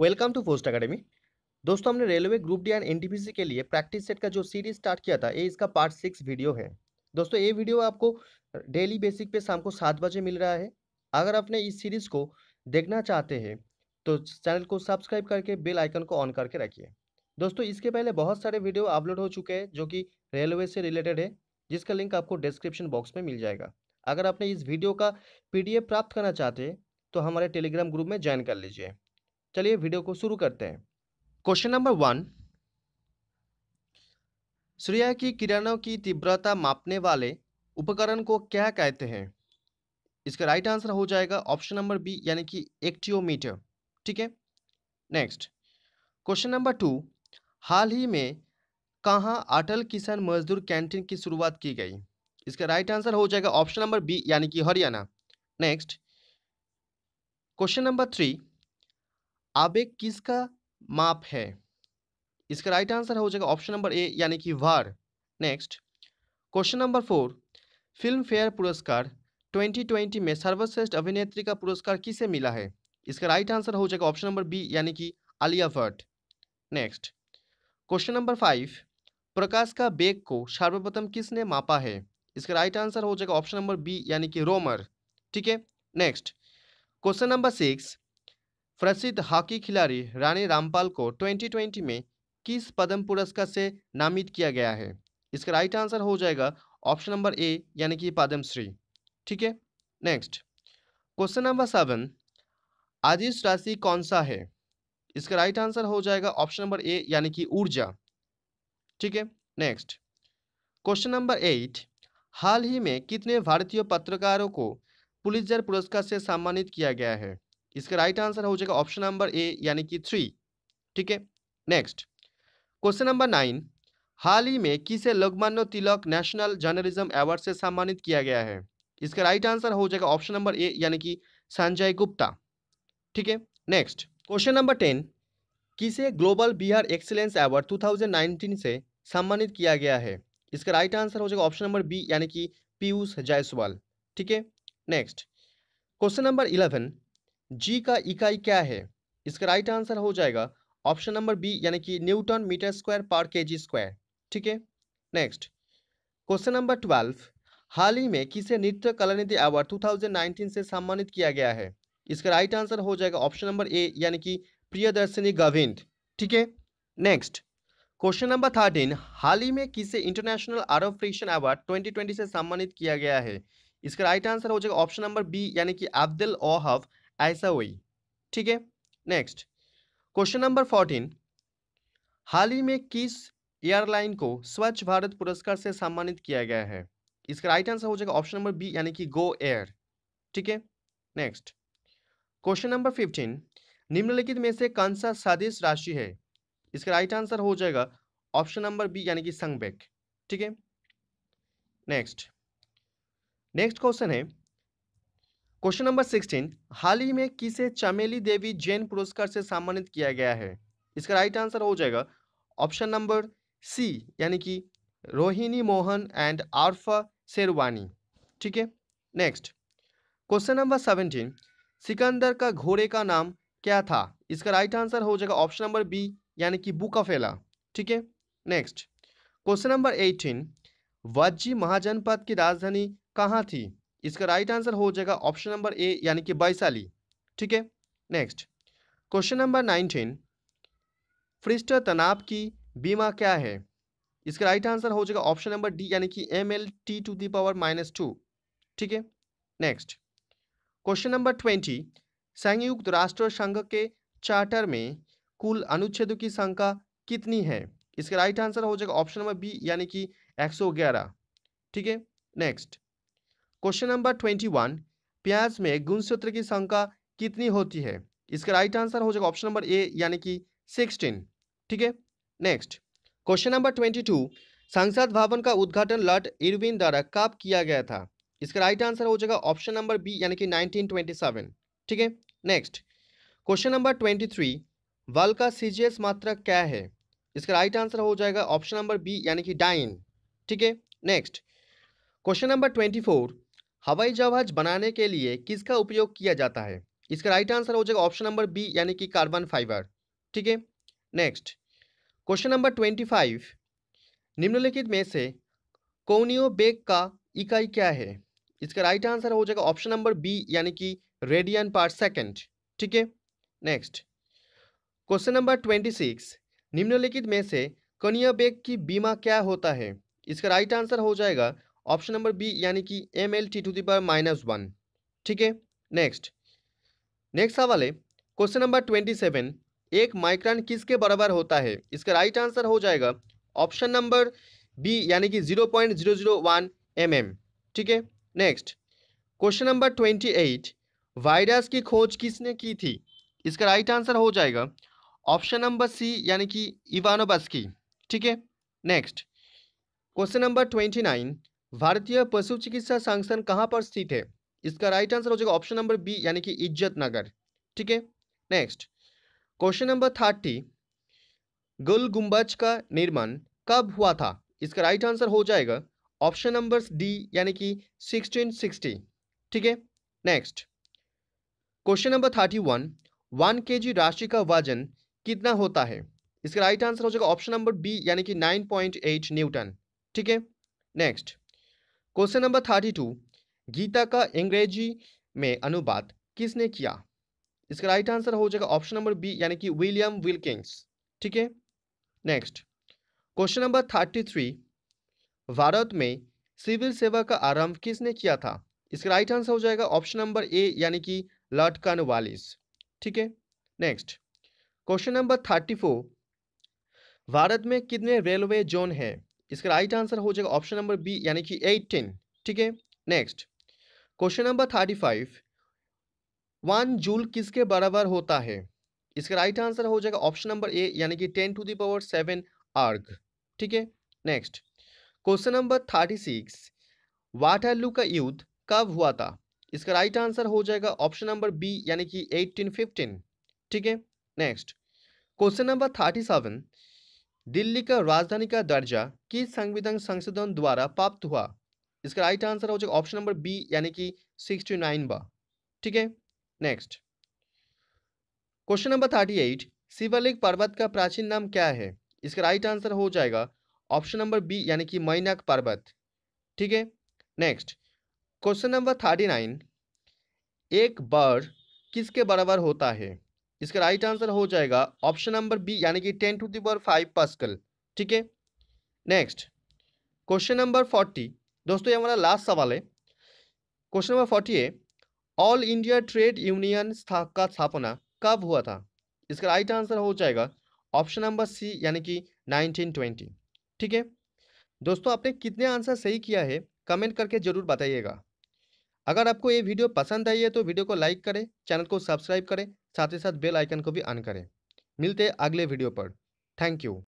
welcome to post academy दोस्तों हमने railway group D and NTPC के लिए प्रैक्टिस सेट का जो सीरीज स्टार्ट किया था ये इसका पार्ट सिक्स वीडियो है दोस्तों ये वीडियो आपको डेली बेसिक पे शाम को सात बजे मिल रहा है अगर आपने इस सीरीज़ को देखना चाहते हैं तो चैनल को सब्सक्राइब करके बेल आइकन को ऑन करके रखिए दोस्तों इसके पहले बहुत सारे वीडियो अपलोड हो चुके हैं जो कि रेलवे से रिलेटेड है जिसका लिंक आपको डिस्क्रिप्शन बॉक्स में मिल जाएगा अगर आपने इस वीडियो का पीडीएफ प्राप्त करना चाहते हैं तो हमारे टेलीग्राम ग्रुप में ज्वाइन कर लीजिए चलिए वीडियो को शुरू करते हैं क्वेश्चन नंबर वन सूर्य की किरणों की तीव्रता मापने वाले उपकरण को क्या कहते हैं इसका राइट आंसर हो जाएगा ऑप्शन नंबर बी यानी कि एक्टियोमीटर ठीक है नेक्स्ट क्वेश्चन नंबर टू हाल ही में कहाँ अटल किसान मजदूर कैंटीन की शुरुआत की गई इसका राइट आंसर हो जाएगा ऑप्शन नंबर बी यानी कि Haryana next question number three आवेग किसका माप है इसका राइट आंसर हो जाएगा ऑप्शन नंबर ए यानी कि वार next question number four Filmfare पुरस्कार 2020 में सर्वश्रेष्ठ अभिनेत्री का पुरस्कार किसे मिला है इसका राइट आंसर हो जाएगा ऑप्शन नंबर बी यानी कि Alia Bhatt next question number five प्रकाश का बेग को सर्वप्रथम किसने मापा है इसका राइट आंसर हो जाएगा ऑप्शन नंबर बी यानी कि रोमर ठीक है नेक्स्ट क्वेश्चन नंबर सिक्स प्रसिद्ध हॉकी खिलाड़ी रानी रामपाल को 2020 में किस पद्म पुरस्कार से नामित किया गया है इसका राइट आंसर हो जाएगा ऑप्शन नंबर ए यानी कि पद्मश्री ठीक है नेक्स्ट क्वेश्चन नंबर सेवन आदिश राशि कौन सा है इसका राइट आंसर हो जाएगा ऑप्शन नंबर ए यानी कि ऊर्जा ठीक है नेक्स्ट क्वेश्चन नंबर एट हाल ही में कितने भारतीय पत्रकारों को पुलिसजर पुरस्कार से सम्मानित किया गया है इसका राइट आंसर हो जाएगा ऑप्शन नंबर ए यानी कि थ्री ठीक है नेक्स्ट क्वेश्चन नंबर नाइन हाल ही में किसे Lokmanya Tilak national journalism award से सम्मानित किया गया है इसका राइट आंसर हो जाएगा ऑप्शन नंबर ए यानी कि संजय गुप्ता ठीक है नेक्स्ट क्वेश्चन नंबर टेन किसे ग्लोबल बिहार एक्सीलेंस अवार्ड 2019 से सम्मानित किया गया है इसका राइट आंसर हो जाएगा ऑप्शन नंबर बी यानी कि पीयूष जायसवाल ठीक है next question number eleven G का इकाई क्या है इसका राइट आंसर हो जाएगा ऑप्शन नंबर बी यानी कि न्यूटन मीटर स्क्वायर पर के जी स्क्वायर ठीक है नेक्स्ट क्वेश्चन नंबर ट्वेल्व हाल ही में किसे नृत्य कलानिधि अवार्ड 2019 से सम्मानित किया गया है इसका राइट आंसर हो जाएगा ऑप्शन नंबर ए यानी कि प्रियदर्शनी गविंद ठीक है नेक्स्ट क्वेश्चन नंबर थर्टीन हाल ही में किसे इंटरनेशनल आरब फ्रिक्शन अवार्ड 2020 से सम्मानित किया गया है इसका राइट आंसर हो जाएगा ऑप्शन नंबर बी यानी कि अब्दुल ओहफ ऐसा हुई ठीक है नेक्स्ट क्वेश्चन नंबर फोर्टीन हाल ही में किस एयरलाइन को स्वच्छ भारत पुरस्कार से सम्मानित किया गया है इसका राइट आंसर हो जाएगा ऑप्शन नंबर बी यानी कि गो एयर ठीक है नेक्स्ट क्वेश्चन नंबर फिफ्टीन निम्नलिखित में से कौन सा साजिश राशि है इसका राइट आंसर हो जाएगा ऑप्शन नंबर बी यानी कि संगबेक ठीक है नेक्स्ट नेक्स्ट क्वेश्चन है क्वेश्चन नंबर सिक्सटीन हाल ही में किसे चमेली देवी जैन पुरस्कार से सम्मानित किया गया है इसका राइट आंसर हो जाएगा ऑप्शन नंबर सी यानी कि रोहिणी मोहन एंड आरफा शेरवानी ठीक है next question number seventeen Sikandar का घोड़े का नाम क्या था इसका राइट आंसर हो जाएगा ऑप्शन नंबर बी यानी कि बुक ऑफ एला ठीक है next question number eighteen Vajji महाजनपद की राजधानी कहाँ थी इसका राइट आंसर हो जाएगा ऑप्शन नंबर ए यानी कि वैशाली ठीक है नेक्स्ट क्वेश्चन नंबर नाइनटीन पृष्ठ तनाव की बीमा क्या है इसका राइट आंसर हो जाएगा ऑप्शन नंबर डी यानी कि M L T to the power minus two ठीक है नेक्स्ट क्वेश्चन नंबर ट्वेंटी संयुक्त राष्ट्र संघ के चार्टर में कुल अनुच्छेदों की संख्या कितनी है इसका राइट आंसर हो जाएगा ऑप्शन नंबर बी यानी कि ग्यारह ठीक है next question number twenty one प्याज में गुणसूत्र की संख्या कितनी होती है इसका राइट आंसर हो जाएगा ऑप्शन नंबर ए यानी कि सिक्सटीन ठीक है next question number twenty two Sansad Bhavan का उद्घाटन लॉर्ड इरविन द्वारा कब किया गया था इसका राइट आंसर हो जाएगा ऑप्शन नंबर बी यानी कि सेवन ठीक है next question number twenty three बल का सीजीएस मात्रा क्या है इसका राइट आंसर हो जाएगा ऑप्शन नंबर बी यानी कि डाइन ठीक है next question number twenty four हवाई जहाज बनाने के लिए किसका उपयोग किया जाता है इसका राइट आंसर हो जाएगा ऑप्शन नंबर बी यानी कि कार्बन फाइबर ठीक है next question number twenty five निम्नलिखित में से कोनियो बेग का इकाई क्या है इसका राइट आंसर हो जाएगा ऑप्शन नंबर बी यानी कि रेडियन पर सेकेंड ठीक है next question number twenty six निम्नलिखित में से कोनियो बेग की बीमा क्या होता है इसका राइट आंसर हो जाएगा ऑप्शन नंबर बी यानी कि M L T to the power minus one ठीक है नेक्स्ट नेक्स्ट सवाल है क्वेश्चन नंबर ट्वेंटी सेवन एक माइक्रॉन किसके बराबर होता है इसका राइट आंसर हो जाएगा ऑप्शन नंबर बी यानी कि zero point zero zero one M M ठीक है next question number twenty eight virus की खोज किसने की थी इसका राइट आंसर हो जाएगा ऑप्शन नंबर सी यानी कि इवानोबस्की ठीक है next question number twenty nine भारतीय पशु चिकित्सा संस्थान कहाँ पर स्थित है इसका राइट आंसर हो जाएगा ऑप्शन नंबर बी यानी कि इज्जत नगर ठीक है नेक्स्ट क्वेश्चन नंबर थर्टी गुल गुंबज का निर्माण कब हुआ था इसका राइट आंसर हो जाएगा ऑप्शन नंबर डी यानी कि 1660 ठीक है next question number thirty one one K G राशि का वजन कितना होता है इसका राइट आंसर हो जाएगा ऑप्शन नंबर बी यानी कि एट न्यूटन ठीक है next question number thirty two Gita का अंग्रेजी में अनुवाद किसने किया इसका राइट आंसर हो जाएगा ऑप्शन नंबर बी यानी कि विलियम विल्किंग्स ठीक है next question number thirty three Bharat में सिविल सेवा का आरंभ किसने किया था इसका राइट आंसर हो जाएगा ऑप्शन नंबर ए यानी कि लॉर्ड कार्नवालिस ठीक है next question number thirty four Bharat में कितने रेलवे जोन हैं इसका राइट आंसर हो जाएगा ऑप्शन नंबर बी यानी कि एटीन ठीक है next question number thirty five one joule किसके बराबर होता है इसका राइट आंसर हो जाएगा ऑप्शन नंबर ए यानी कि ten to the power seven erg ठीक है next question number thirty six Waterloo का युद्ध कब हुआ था इसका राइट आंसर हो जाएगा ऑप्शन नंबर बी यानी कि एटीन फिफ्टीन ठीक है next question number thirty seven Delhi का राजधानी का दर्जा किस संविधान संशोधन द्वारा प्राप्त हुआ इसका राइट आंसर हो जाएगा ऑप्शन नंबर बी यानी कि सिक्सटी नाइन बा ठीक है next question number thirty eight Shivling पर्वत का प्राचीन नाम क्या है इसका राइट आंसर हो जाएगा ऑप्शन नंबर बी यानी कि मैनाक पर्वत ठीक है next question number thirty nine एक बार किसके बराबर होता है इसका राइट आंसर हो जाएगा ऑप्शन नंबर बी यानी कि ten to the power five pascal ठीक है नेक्स्ट क्वेश्चन नंबर फोर्टी दोस्तों ये हमारा लास्ट सवाल है क्वेश्चन नंबर फोर्टी है ऑल इंडिया ट्रेड यूनियन का स्थापना कब हुआ था इसका राइट आंसर हो जाएगा ऑप्शन नंबर सी यानी कि 1920 ठीक है दोस्तों आपने कितने आंसर सही किया है कमेंट करके ज़रूर बताइएगा अगर आपको ये वीडियो पसंद आई है तो वीडियो को लाइक करें चैनल को सब्सक्राइब करें साथ ही साथ बेल आइकन को भी ऑन करें मिलते हैं अगले वीडियो पर थैंक यू